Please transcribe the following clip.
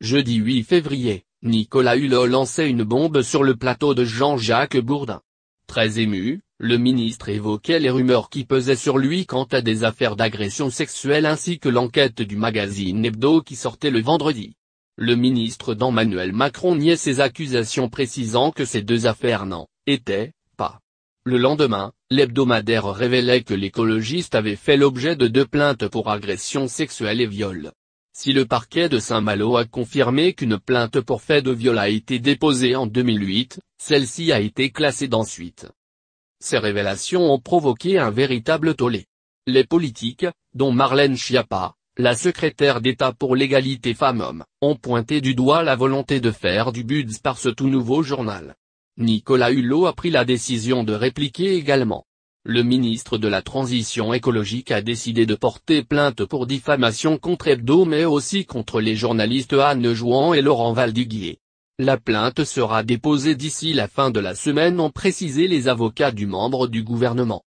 Jeudi 8 février, Nicolas Hulot lançait une bombe sur le plateau de Jean-Jacques Bourdin. Très ému, le ministre évoquait les rumeurs qui pesaient sur lui quant à des affaires d'agression sexuelle ainsi que l'enquête du magazine Hebdo qui sortait le vendredi. Le ministre d'Emmanuel Macron niait ces accusations précisant que ces deux affaires n'en étaient pas. Le lendemain, l'hebdomadaire révélait que l'écologiste avait fait l'objet de deux plaintes pour agression sexuelle et viol. Si le parquet de Saint-Malo a confirmé qu'une plainte pour fait de viol a été déposée en 2008, celle-ci a été classée d'ensuite. Ces révélations ont provoqué un véritable tollé. Les politiques, dont Marlène Schiappa, la secrétaire d'État pour l'égalité femmes-hommes, ont pointé du doigt la volonté de faire du buds par ce tout nouveau journal. Nicolas Hulot a pris la décision de répliquer également le ministre de la Transition écologique a décidé de porter plainte pour diffamation contre Hebdo mais aussi contre les journalistes Anne Jouan et Laurent Valdiguier. La plainte sera déposée d'ici la fin de la semaine ont précisé les avocats du membre du gouvernement.